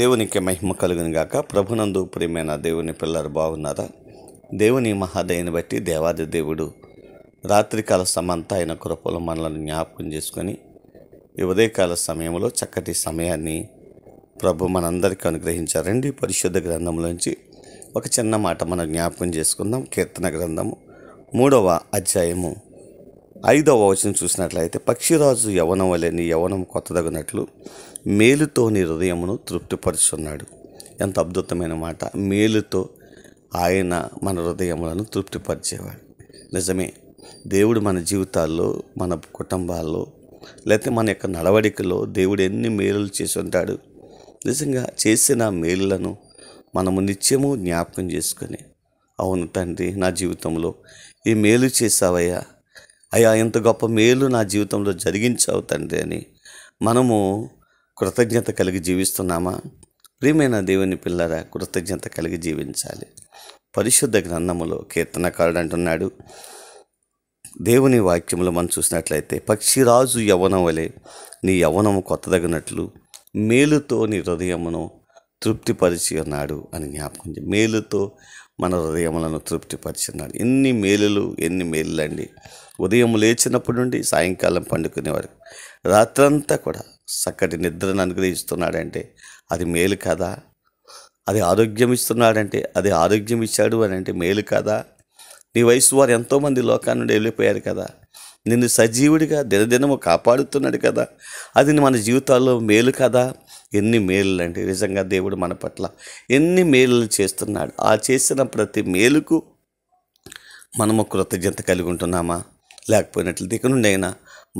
దేవునికి మహిమ కలుగును గాక ప్రభునందు ప్రియమైన దేవుని పిల్లలు బాగున్నారా దేవుని మహాదయని బట్టి దేవాది దేవుడు రాత్రికాల సమంతా ఆయన కృపలు మనలను జ్ఞాపకం చేసుకొని ఉదయకాల సమయంలో చక్కటి సమయాన్ని ప్రభు మనందరికీ అనుగ్రహించారండి పరిశుద్ధ గ్రంథంలోంచి ఒక చిన్న మాట మనం జ్ఞాపకం చేసుకుందాం కీర్తన గ్రంథము మూడవ అధ్యాయము ఐదవ వచనం చూసినట్లయితే పక్షిరాజు యవనం వలెని యవనం కొత్తదగినట్లు మేలుతోని హృదయమును తృప్తిపరుచున్నాడు ఎంత అద్భుతమైన మాట మేలుతో ఆయన మన హృదయములను తృప్తిపరిచేవాడు నిజమే దేవుడు మన జీవితాల్లో మన కుటుంబాల్లో లేకపోతే మన యొక్క నడవడికలో దేవుడు ఎన్ని మేలులు చేసి ఉంటాడు నిజంగా చేసిన మేలులను మనము నిత్యము జ్ఞాపకం చేసుకొని అవును తండ్రి నా జీవితంలో ఈ మేలు చేసావయ్యా అయ్యా ఎంత గొప్ప మేలు నా జీవితంలో జరిగించావు తండ్రి అని మనము కృతజ్ఞత కలిగి జీవిస్తున్నామా ప్రియమైన దేవుని పిల్లరా కృతజ్ఞత కలిగి జీవించాలి పరిశుద్ధ గ్రంథములో కీర్తనకారుడు అంటున్నాడు దేవుని వాక్యంలో మనం చూసినట్లయితే పక్షిరాజు యవనం వలె నీ యవనము కొత్తదగినట్లు మేలుతో నీ హృదయమును తృప్తిపరిచి ఉన్నాడు అని జ్ఞాపకం మేలుతో మన హృదయములను తృప్తిపరిచినాడు ఎన్ని మేలులు ఎన్ని మేలులు అండి ఉదయం లేచినప్పటి నుండి సాయంకాలం పండుకునే వరకు రాత్రంతా కూడా చక్కటి నిద్రను అనుగ్రహిస్తున్నాడంటే అది మేలు కదా అది ఆరోగ్యం ఇస్తున్నాడంటే అది ఆరోగ్యం ఇచ్చాడు అని అంటే మేలు కదా నీ వయసు వారు ఎంతోమంది లోకాన్ని వెళ్ళిపోయారు కదా నిన్ను సజీవుడిగా దినదినము కాపాడుతున్నాడు కదా అది మన జీవితాల్లో మేలు కదా ఎన్ని మేలు అంటే నిజంగా దేవుడు మన పట్ల ఎన్ని మేలు చేస్తున్నాడు ఆ చేసిన ప్రతి మేలుకు మనము కృతజ్ఞత కలిగి ఉంటున్నామా లేకపోయినట్లు అయినా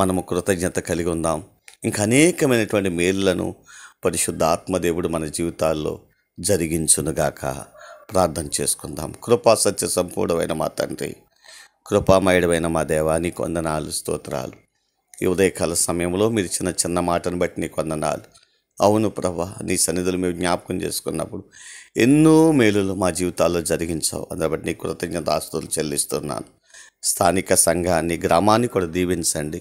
మనము కృతజ్ఞత కలిగి ఉందాం ఇంకా అనేకమైనటువంటి మేలులను పరిశుద్ధ ఆత్మదేవుడు మన జీవితాల్లో జరిగించునుగాక ప్రార్థన చేసుకుందాం కృపా సత్య సంపూర్ణమైన మా తండ్రి కృపామయుడమైన మా దేవా నీకు వందనాలు స్తోత్రాలు ఈ ఉదయకాల సమయంలో మీరు చిన్న చిన్న మాటను బట్టి నీకు వందనాలు అవును ప్రభా నీ సన్నిధులు మేము జ్ఞాపకం చేసుకున్నప్పుడు ఎన్నో మేలులు మా జీవితాల్లో జరిగించావు అందుబట్టి నీ కృతజ్ఞత ఆస్తులు చెల్లిస్తున్నాను స్థానిక సంఘాన్ని గ్రామాన్ని కూడా దీవించండి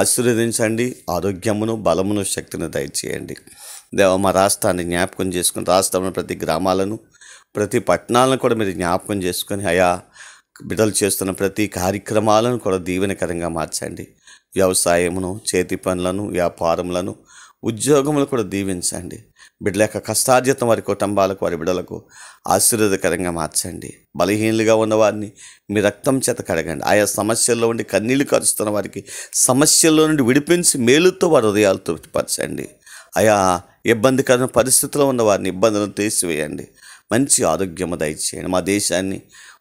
ఆశీర్వదించండి ఆరోగ్యమును బలమును శక్తిని దయచేయండి దేవ మా రాష్ట్రాన్ని జ్ఞాపకం చేసుకుని రాష్ట్రంలో ప్రతి గ్రామాలను ప్రతి పట్టణాలను కూడా మీరు జ్ఞాపకం చేసుకొని అయా బిడ్డలు చేస్తున్న ప్రతి కార్యక్రమాలను కూడా దీవెనకరంగా మార్చండి వ్యవసాయమును చేతి పనులను వ్యాపారములను ఉద్యోగములు కూడా దీవించండి బిడ్డల యొక్క కష్టార్జితం వారి కుటుంబాలకు వారి బిడ్డలకు ఆశీర్వాదకరంగా మార్చండి బలహీనులుగా ఉన్నవారిని మీ రక్తం చేత కడగండి ఆయా సమస్యల్లో ఉండి కన్నీళ్లు కరుస్తున్న వారికి సమస్యల్లో నుండి విడిపించి మేలుతో వారి హృదయాలు తృప్తిపరచండి ఆయా ఇబ్బందికరమైన పరిస్థితుల్లో ఉన్న వారిని ఇబ్బందులను తీసివేయండి మంచి ఆరోగ్యము దయచేయండి మా దేశాన్ని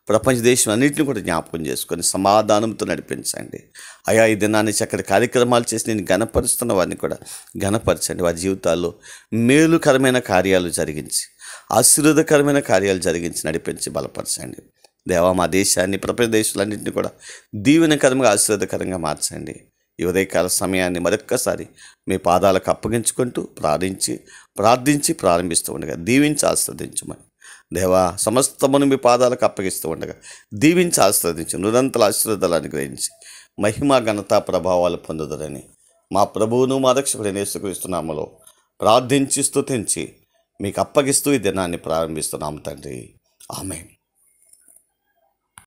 ప్రపంచ దేశం అన్నింటిని కూడా జ్ఞాపకం చేసుకొని సమాధానంతో నడిపించండి అయా ఈ దినాన్ని చక్కటి కార్యక్రమాలు చేసి నేను గణపరుస్తున్న వారిని కూడా గణపరచండి వారి జీవితాల్లో మేలుకరమైన కార్యాలు జరిగించి ఆశీర్వదకరమైన కార్యాలు జరిగించి నడిపించి బలపరచండి దేవ మా దేశాన్ని ప్రపంచ దేశాలన్నింటినీ కూడా దీవెనకరంగా ఆశీర్వదకరంగా మార్చండి ఈ ఉదయకాల సమయాన్ని మరొక్కసారి మీ పాదాలకు అప్పగించుకుంటూ ప్రార్థించి ప్రార్థించి ప్రారంభిస్తూ ఉండగా దీవించి ఆస్వాదించమని దేవా సమస్తమును మీ పాదాలకు అప్పగిస్తూ ఉండగా దీవించి ఆశ్రవదించి నిరంతర ఆశీర్వాదాలు గ్రహించి మహిమ ఘనత ప్రభావాలు పొందుదరని మా ప్రభువును మా రక్షకుడు నేసుకరిస్తున్నాములో ప్రార్థించి స్థుతించి మీకు అప్పగిస్తూ ఈ దినాన్ని ప్రారంభిస్తున్నాము తండ్రి ఆమె